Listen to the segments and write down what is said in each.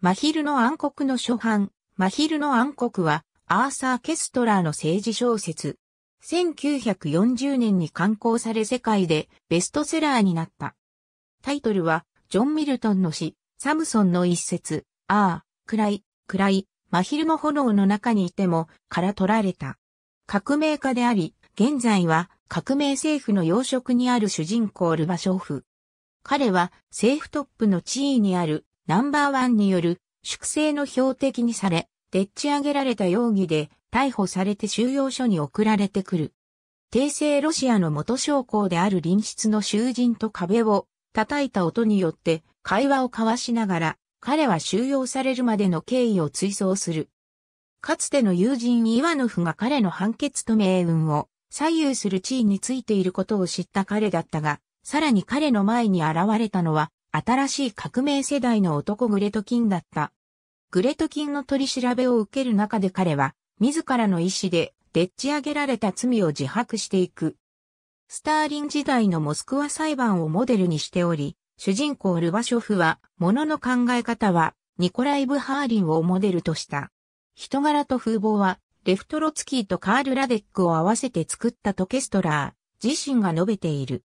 マヒルの暗黒の初版、マヒルの暗黒は、アーサー・ケストラーの政治小説。1940年に刊行され世界でベストセラーになった。タイトルは、ジョン・ミルトンの詩、サムソンの一節、ああ、暗い、暗い、マヒルの炎の中にいても、から取られた。革命家であり、現在は革命政府の要職にある主人公ルバショフ。彼は政府トップの地位にあるナンバーワンによる粛清の標的にされ、でっち上げられた容疑で逮捕されて収容所に送られてくる。帝政ロシアの元将校である隣室の囚人と壁を叩いた音によって会話を交わしながら彼は収容されるまでの経緯を追走する。かつての友人イワノフが彼の判決と命運を左右する地位についていることを知った彼だったが、さらに彼の前に現れたのは新しい革命世代の男グレトキンだった。グレトキンの取り調べを受ける中で彼は、自らの意志で、でっち上げられた罪を自白していく。スターリン時代のモスクワ裁判をモデルにしており、主人公ルバショフは、ものの考え方は、ニコライ・ブハーリンをモデルとした。人柄と風貌は、レフトロツキーとカール・ラデックを合わせて作ったトケストラー、自身が述べている。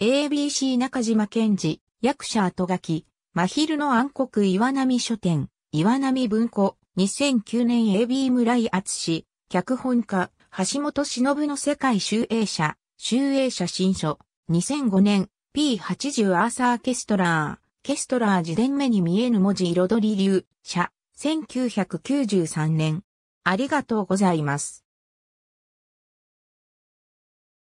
ABC 中島健治、役者後書き、真昼の暗黒岩波書店、岩波文庫、2009年 AB 村井厚氏、脚本家、橋本忍の世界集英社、集英社新書、2005年、P80 アーサー・ケストラー、ケストラー自伝目に見えぬ文字彩り流、社、1993年。ありがとうございます。